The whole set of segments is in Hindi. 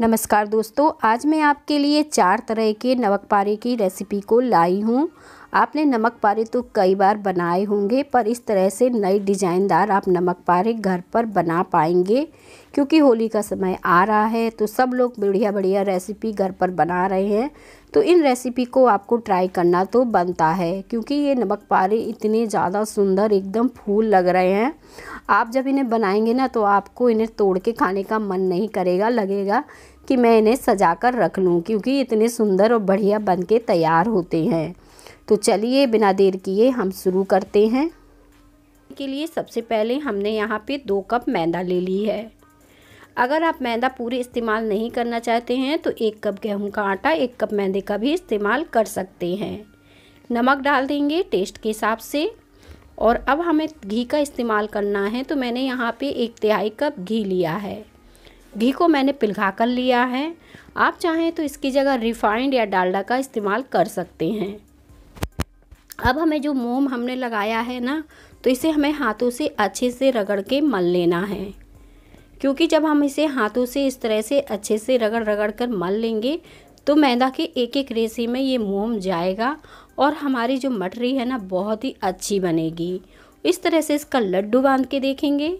नमस्कार दोस्तों आज मैं आपके लिए चार तरह के नमक पारे की रेसिपी को लाई हूँ आपने नमक पारे तो कई बार बनाए होंगे पर इस तरह से नई डिज़ाइनदार आप नमक पारे घर पर बना पाएंगे क्योंकि होली का समय आ रहा है तो सब लोग बढ़िया बढ़िया रेसिपी घर पर बना रहे हैं तो इन रेसिपी को आपको ट्राई करना तो बनता है क्योंकि ये नमक पारे इतने ज़्यादा सुंदर एकदम फूल लग रहे हैं आप जब इन्हें बनाएंगे ना तो आपको इन्हें तोड़ के खाने का मन नहीं करेगा लगेगा कि मैं इन्हें सजा कर रख लूँ क्योंकि इतने सुंदर और बढ़िया बन के तैयार होते हैं तो चलिए बिना देर किए हम शुरू करते हैं के लिए सबसे पहले हमने यहाँ पे दो कप मैदा ले ली है अगर आप मैदा पूरे इस्तेमाल नहीं करना चाहते हैं तो एक कप गेहूं का आटा एक कप मैदे का भी इस्तेमाल कर सकते हैं नमक डाल देंगे टेस्ट के हिसाब से और अब हमें घी का इस्तेमाल करना है तो मैंने यहाँ पे एक तिहाई कप घी लिया है घी को मैंने पिघला कर लिया है आप चाहें तो इसकी जगह रिफाइंड या डालडा का इस्तेमाल कर सकते हैं अब हमें जो मोम हमने लगाया है ना तो इसे हमें हाथों से अच्छे से रगड़ के मल लेना है क्योंकि जब हम इसे हाथों से इस तरह से अच्छे से रगड़ रगड़ कर मल लेंगे तो मैदा के एक एक रेसे में ये मोम जाएगा और हमारी जो मटरी है ना बहुत ही अच्छी बनेगी इस तरह से इसका लड्डू बांध के देखेंगे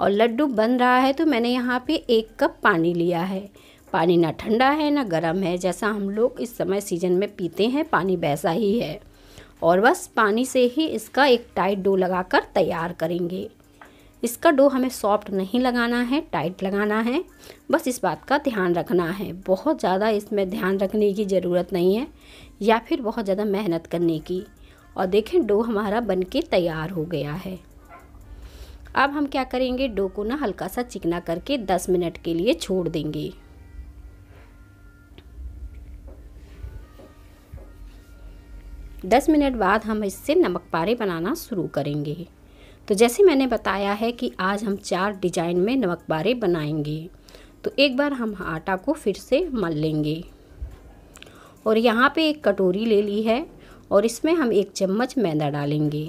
और लड्डू बन रहा है तो मैंने यहाँ पे एक कप पानी लिया है पानी ना ठंडा है ना गर्म है जैसा हम लोग इस समय सीजन में पीते हैं पानी वैसा ही है और बस पानी से ही इसका एक टाइट डो लगाकर तैयार करेंगे इसका डो हमें सॉफ्ट नहीं लगाना है टाइट लगाना है बस इस बात का ध्यान रखना है बहुत ज़्यादा इसमें ध्यान रखने की ज़रूरत नहीं है या फिर बहुत ज़्यादा मेहनत करने की और देखें डो हमारा बन के तैयार हो गया है अब हम क्या करेंगे डो को ना हल्का सा चिकना करके 10 मिनट के लिए छोड़ देंगे दस मिनट बाद हम इससे नमक पारे बनाना शुरू करेंगे तो जैसे मैंने बताया है कि आज हम चार डिजाइन में नमक पारे बनाएंगे तो एक बार हम आटा को फिर से मल लेंगे और यहाँ पे एक कटोरी ले ली है और इसमें हम एक चम्मच मैदा डालेंगे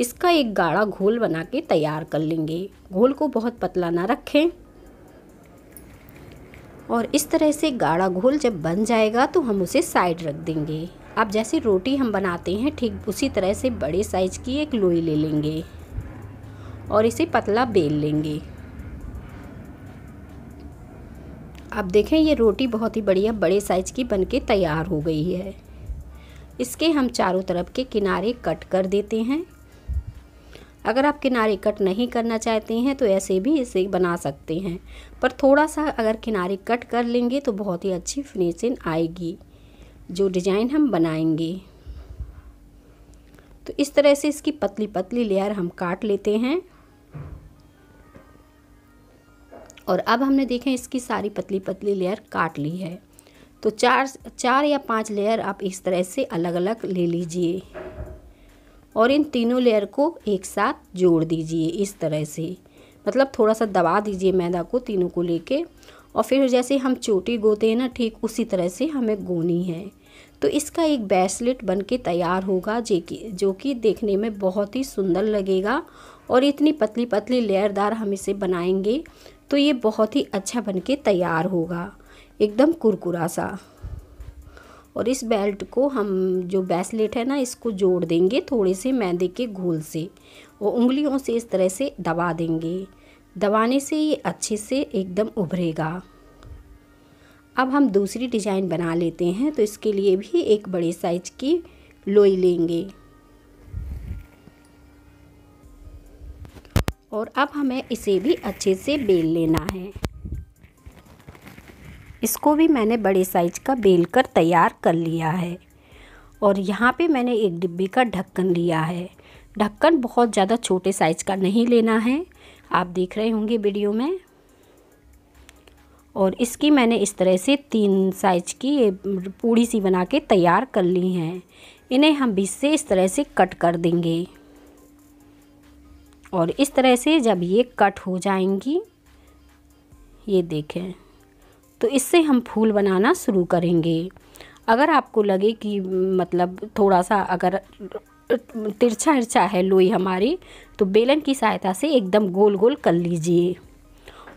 इसका एक गाढ़ा घोल बना के तैयार कर लेंगे घोल को बहुत पतला ना रखें और इस तरह से गाढ़ा घोल जब बन जाएगा तो हम उसे साइड रख देंगे अब जैसे रोटी हम बनाते हैं ठीक उसी तरह से बड़े साइज़ की एक लोई ले लेंगे और इसे पतला बेल लेंगे अब देखें ये रोटी बहुत ही बढ़िया बड़े साइज़ की बनके तैयार हो गई है इसके हम चारों तरफ के किनारे कट कर देते हैं अगर आप किनारे कट नहीं करना चाहते हैं तो ऐसे भी इसे बना सकते हैं पर थोड़ा सा अगर किनारे कट कर लेंगे तो बहुत ही अच्छी फिनिशिंग आएगी जो डिज़ाइन हम बनाएंगे तो इस तरह से इसकी पतली पतली लेयर हम काट लेते हैं और अब हमने देखें इसकी सारी पतली पतली लेयर काट ली है तो चार चार या पांच लेयर आप इस तरह से अलग अलग ले लीजिए और इन तीनों लेयर को एक साथ जोड़ दीजिए इस तरह से मतलब थोड़ा सा दबा दीजिए मैदा को तीनों को लेके और फिर जैसे हम चोटी गोते हैं ना ठीक उसी तरह से हमें गोनी है तो इसका एक ब्रेसलेट बन के तैयार होगा जे कि जो कि देखने में बहुत ही सुंदर लगेगा और इतनी पतली पतली लेयरदार हम इसे बनाएंगे तो ये बहुत ही अच्छा बन के तैयार होगा एकदम कुरकुरा सा और इस बेल्ट को हम जो ब्रेसलेट है ना इसको जोड़ देंगे थोड़े से मैदे के घोल से और उंगलियों से इस तरह से दबा देंगे दबाने से ये अच्छे से एकदम उभरेगा अब हम दूसरी डिज़ाइन बना लेते हैं तो इसके लिए भी एक बड़े साइज की लोई लेंगे और अब हमें इसे भी अच्छे से बेल लेना है इसको भी मैंने बड़े साइज का बेल कर तैयार कर लिया है और यहाँ पे मैंने एक डिब्बे का ढक्कन लिया है ढक्कन बहुत ज़्यादा छोटे साइज का नहीं लेना है आप देख रहे होंगे वीडियो में और इसकी मैंने इस तरह से तीन साइज की ये पूड़ी सी बना के तैयार कर ली हैं इन्हें हम बीच से इस तरह से कट कर देंगे और इस तरह से जब ये कट हो जाएंगी ये देखें तो इससे हम फूल बनाना शुरू करेंगे अगर आपको लगे कि मतलब थोड़ा सा अगर तिरछा इरछा है लोई हमारी तो बेलन की सहायता से एकदम गोल गोल कर लीजिए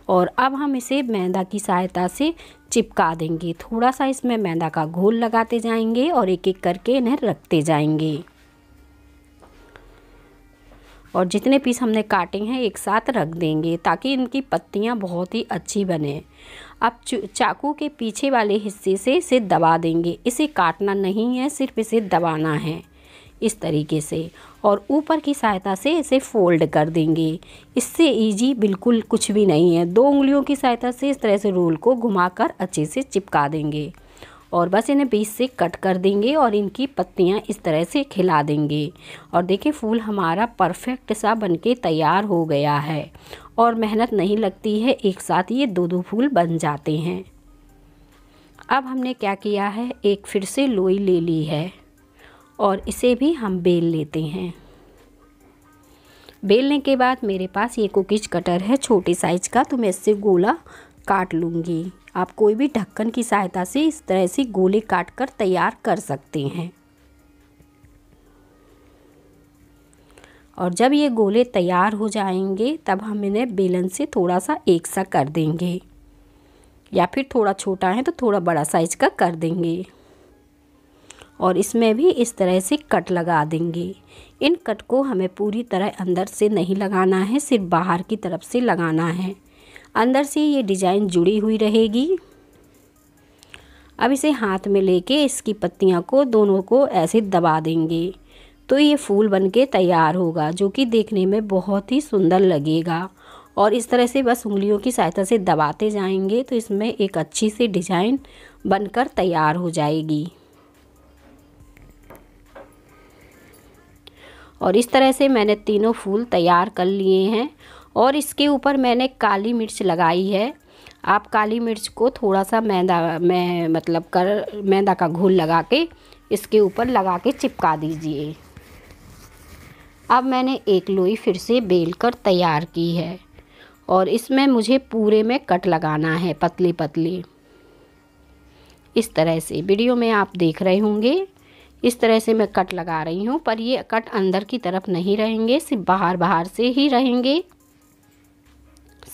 और अब हम इसे मैदा की सहायता से चिपका देंगे थोड़ा सा इसमें मैदा का घोल लगाते जाएंगे और एक एक करके इन्हें रखते जाएंगे और जितने पीस हमने काटे हैं एक साथ रख देंगे ताकि इनकी पत्तियां बहुत ही अच्छी बने अब चाकू के पीछे वाले हिस्से से इसे दबा देंगे इसे काटना नहीं है सिर्फ इसे दबाना है इस तरीके से और ऊपर की सहायता से इसे फोल्ड कर देंगे इससे इजी बिल्कुल कुछ भी नहीं है दो उंगलियों की सहायता से इस तरह से रोल को घुमाकर अच्छे से चिपका देंगे और बस इन्हें बीच से कट कर देंगे और इनकी पत्तियाँ इस तरह से खिला देंगे और देखिए फूल हमारा परफेक्ट सा बनके तैयार हो गया है और मेहनत नहीं लगती है एक साथ ये दो दो फूल बन जाते हैं अब हमने क्या किया है एक फिर से लोई ले ली है और इसे भी हम बेल लेते हैं बेलने के बाद मेरे पास ये कुकीज कटर है छोटे साइज़ का तो मैं इससे गोला काट लूँगी आप कोई भी ढक्कन की सहायता से इस तरह से गोले काट कर तैयार कर सकते हैं और जब ये गोले तैयार हो जाएंगे तब हम इन्हें बेलन से थोड़ा सा एक सा कर देंगे या फिर थोड़ा छोटा है तो थोड़ा बड़ा साइज का कर देंगे और इसमें भी इस तरह से कट लगा देंगे इन कट को हमें पूरी तरह अंदर से नहीं लगाना है सिर्फ बाहर की तरफ से लगाना है अंदर से ये डिज़ाइन जुड़ी हुई रहेगी अब इसे हाथ में लेके इसकी पत्तियाँ को दोनों को ऐसे दबा देंगे तो ये फूल बनके तैयार होगा जो कि देखने में बहुत ही सुंदर लगेगा और इस तरह से बस उंगलियों की सहायता से दबाते जाएंगे तो इसमें एक अच्छी सी डिज़ाइन बनकर तैयार हो जाएगी और इस तरह से मैंने तीनों फूल तैयार कर लिए हैं और इसके ऊपर मैंने काली मिर्च लगाई है आप काली मिर्च को थोड़ा सा मैदा मैं मतलब कर मैदा का घोल लगा के इसके ऊपर लगा के चिपका दीजिए अब मैंने एक लोई फिर से बेल कर तैयार की है और इसमें मुझे पूरे में कट लगाना है पतली पतली इस तरह से वीडियो में आप देख रहे होंगे इस तरह से मैं कट लगा रही हूँ पर ये कट अंदर की तरफ नहीं रहेंगे सिर्फ बाहर बाहर से ही रहेंगे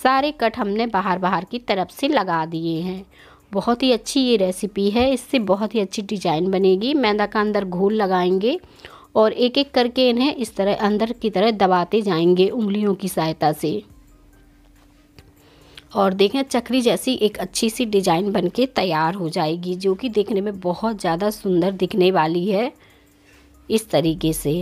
सारे कट हमने बाहर बाहर की तरफ से लगा दिए हैं बहुत ही अच्छी ये रेसिपी है इससे बहुत ही अच्छी डिजाइन बनेगी मैदा का अंदर घोल लगाएंगे और एक एक करके इन्हें इस तरह अंदर की तरह दबाते जाएंगे उंगलियों की सहायता से और देखें चक्री जैसी एक अच्छी सी डिज़ाइन बन के तैयार हो जाएगी जो कि देखने में बहुत ज़्यादा सुंदर दिखने वाली है इस तरीके से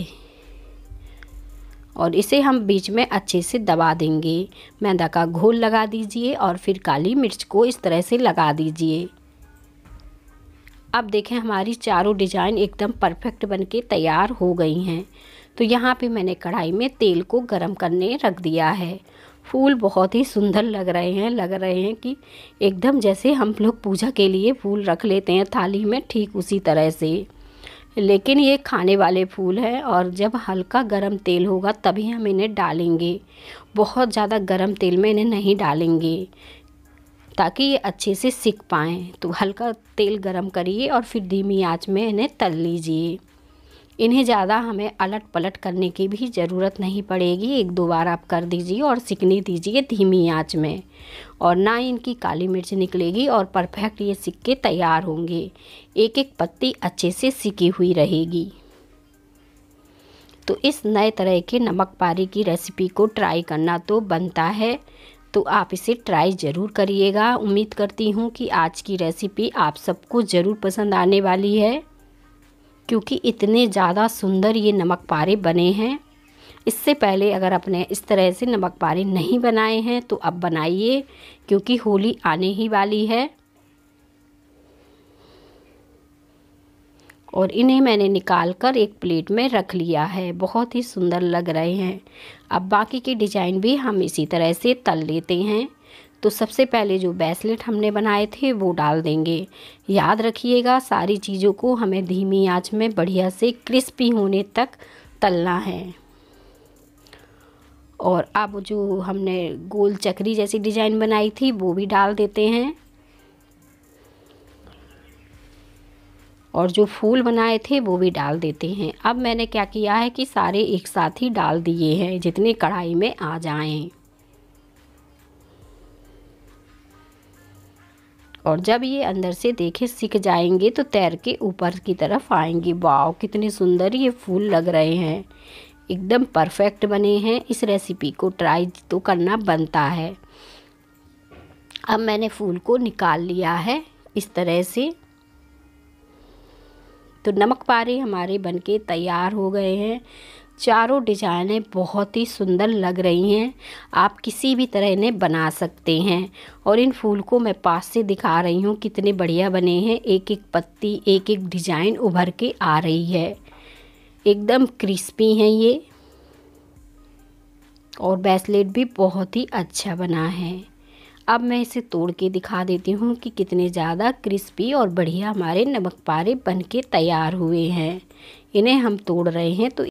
और इसे हम बीच में अच्छे से दबा देंगे मैदा का घोल लगा दीजिए और फिर काली मिर्च को इस तरह से लगा दीजिए अब देखें हमारी चारों डिज़ाइन एकदम परफेक्ट बनके तैयार हो गई हैं तो यहाँ पे मैंने कढ़ाई में तेल को गरम करने रख दिया है फूल बहुत ही सुंदर लग रहे हैं लग रहे हैं कि एकदम जैसे हम लोग पूजा के लिए फूल रख लेते हैं थाली में ठीक उसी तरह से लेकिन ये खाने वाले फूल हैं और जब हल्का गरम तेल होगा तभी हम इन्हें डालेंगे बहुत ज़्यादा गरम तेल में इन्हें नहीं डालेंगे ताकि ये अच्छे से सिक पाएँ तो हल्का तेल गरम करिए और फिर धीमी आंच में इन्हें तल लीजिए इन्हें ज़्यादा हमें अलट पलट करने की भी ज़रूरत नहीं पड़ेगी एक दो बार आप कर दीजिए और सिकने दीजिए धीमी आंच में और ना इनकी काली मिर्च निकलेगी और परफेक्ट ये सिक्के तैयार होंगे एक एक पत्ती अच्छे से सिकी हुई रहेगी तो इस नए तरह के नमक पारी की रेसिपी को ट्राई करना तो बनता है तो आप इसे ट्राई ज़रूर करिएगा उम्मीद करती हूँ कि आज की रेसिपी आप सबको ज़रूर पसंद आने वाली है क्योंकि इतने ज़्यादा सुंदर ये नमक पारे बने हैं इससे पहले अगर आपने इस तरह से नमक पारे नहीं बनाए हैं तो अब बनाइए क्योंकि होली आने ही वाली है और इन्हें मैंने निकाल कर एक प्लेट में रख लिया है बहुत ही सुंदर लग रहे हैं अब बाकी के डिज़ाइन भी हम इसी तरह से तल लेते हैं तो सबसे पहले जो ब्रेसलेट हमने बनाए थे वो डाल देंगे याद रखिएगा सारी चीज़ों को हमें धीमी आंच में बढ़िया से क्रिस्पी होने तक तलना है और अब जो हमने गोल चक्री जैसी डिज़ाइन बनाई थी वो भी डाल देते हैं और जो फूल बनाए थे वो भी डाल देते हैं अब मैंने क्या किया है कि सारे एक साथ ही डाल दिए हैं जितने कढ़ाई में आ जाएं और जब ये अंदर से देखे सीख जाएंगे तो तैर के ऊपर की तरफ आएंगे वाओ कितने सुंदर ये फूल लग रहे हैं एकदम परफेक्ट बने हैं इस रेसिपी को ट्राई तो करना बनता है अब मैंने फूल को निकाल लिया है इस तरह से तो नमक पारे हमारे बनके तैयार हो गए हैं चारों डिजाइनें बहुत ही सुंदर लग रही हैं आप किसी भी तरह इन्हें बना सकते हैं और इन फूल को मैं पास से दिखा रही हूँ कितने बढ़िया बने हैं एक एक पत्ती एक एक डिजाइन उभर के आ रही है एकदम क्रिस्पी हैं ये और ब्रेसलेट भी बहुत ही अच्छा बना है अब मैं इसे तोड़ के दिखा देती हूँ कि कितने ज़्यादा क्रिस्पी और बढ़िया हमारे नमक पारे बन के तैयार हुए हैं इन्हें हम तोड़ रहे हैं तो